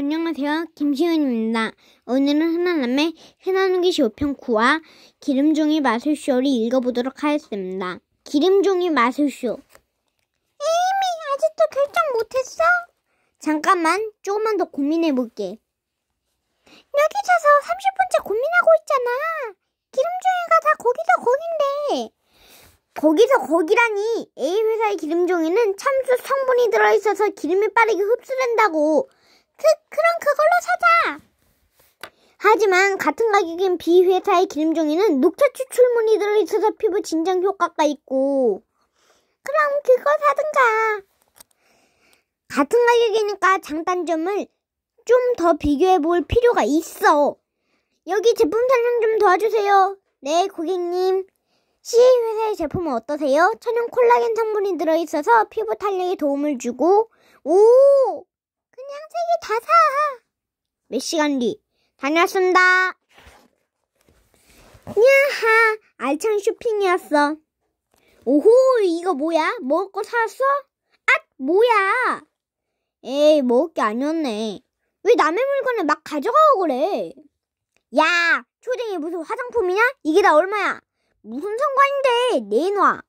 안녕하세요. 김시윤입니다. 오늘은 하나남의 흔한우기 쇼오편 9화 기름종이 마술쇼를 읽어보도록 하겠습니다. 기름종이 마술쇼 에 이미 아직도 결정 못했어? 잠깐만, 조금만 더 고민해볼게. 여기 서서 30분째 고민하고 있잖아. 기름종이가 다 거기서 거긴데. 거기서 거기라니 A 회사의 기름종이는 참수 성분이 들어있어서 기름이 빠르게 흡수된다고. 그, 그럼 그걸로 사자. 하지만 같은 가격인 비회사의 기름종이는 녹차 추출물이 들어있어서 피부 진정 효과가 있고 그럼 그거 사든가. 같은 가격이니까 장단점을 좀 더 비교해 볼 필요가 있어. 여기 제품 설명 좀 도와주세요. 네, 고객님. C 회사의 제품은 어떠세요? 천연 콜라겐 성분이 들어있어서 피부 탄력에 도움을 주고, 오! 냥세개다 사. 몇 시간 뒤 다녀왔습니다. 야하 알찬 쇼핑이었어. 오호 이거 뭐야? 먹을 거사왔어아 뭐야? 에이 먹을 게 아니었네. 왜 남의 물건을 막 가져가고 그래? 야 초딩이 무슨 화장품이냐? 이게 다 얼마야? 무슨 상관인데 내놔.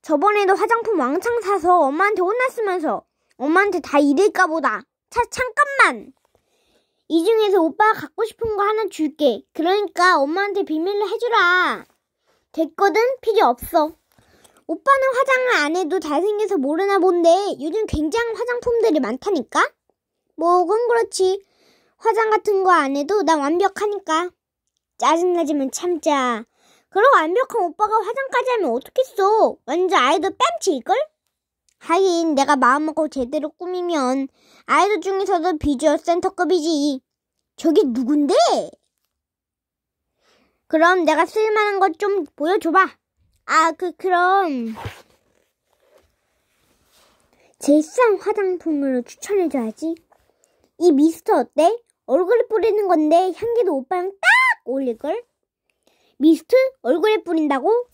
저번에도 화장품 왕창 사서 엄마한테 혼났으면서 엄마한테 다잃을까 보다. 자, 잠깐만. 이 중에서 오빠가 갖고 싶은 거 하나 줄게. 그러니까 엄마한테 비밀로 해주라. 됐거든? 필요 없어. 오빠는 화장을 안 해도 잘생겨서 모르나 본데 요즘 굉장히 화장품들이 많다니까? 뭐, 그건 그렇지. 화장 같은 거 안 해도 난 완벽하니까. 짜증나지만 참자. 그럼 완벽한 오빠가 화장까지 하면 어떻겠어? 완전 아이돌 뺨칠걸? 치 하긴 내가 마음먹고 제대로 꾸미면 아이돌 중에서도 비주얼 센터급이지. 저게 누군데? 그럼 내가 쓸만한 것 좀 보여줘봐. 아, 그, 그럼. 제일 싼 화장품으로 추천해줘야지. 이 미스터 어때? 얼굴에 뿌리는 건데 향기도 오빠랑 딱 어울릴걸? 미스트? 얼굴에 뿌린다고?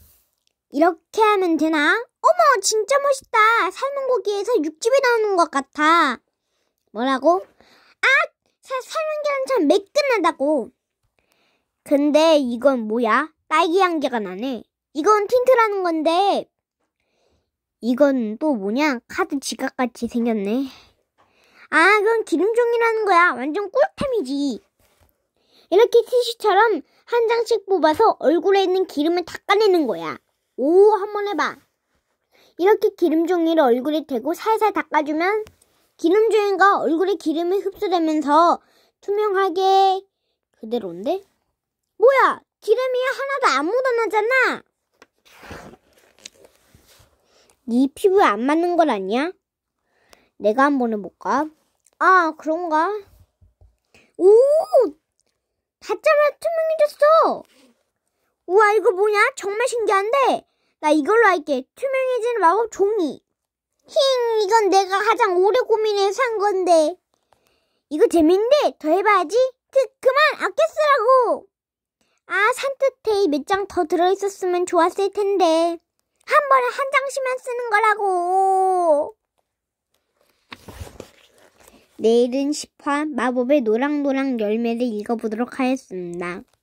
이렇게 하면 되나? 어머, 진짜 멋있다. 삶은 고기에서 육즙이 나오는 것 같아. 뭐라고? 아, 사, 삶은 계란처럼 매끈하다고. 근데 이건 뭐야? 딸기 향기가 나네. 이건 틴트라는 건데. 이건 또 뭐냐? 카드 지갑같이 생겼네. 아, 그건 기름종이라는 거야. 완전 꿀템이지. 이렇게 티슈처럼 한 장씩 뽑아서 얼굴에 있는 기름을 닦아내는 거야. 오, 한번 해봐. 이렇게 기름 종이를 얼굴에 대고 살살 닦아주면 기름 종이가 얼굴에 기름이 흡수되면서 투명하게 그대로인데? 뭐야! 기름이 하나도 안 묻어나잖아! 네 피부에 안 맞는 건 아니야? 내가 한 번 해볼까? 아, 그런가? 오! 다짜마 투명해졌어! 우와, 이거 뭐냐? 정말 신기한데? 나 이걸로 할게. 투명해진 마법 종이. 힝, 이건 내가 가장 오래 고민해서 산 건데. 이거 재밌는데 더 해봐야지. 그, 그만 아껴 쓰라고. 아, 산뜻해. 몇 장 더 들어있었으면 좋았을 텐데. 한 번에 한 장씩만 쓰는 거라고. 내일은 10화 마법의 노랑노랑 열매를 읽어보도록 하겠습니다.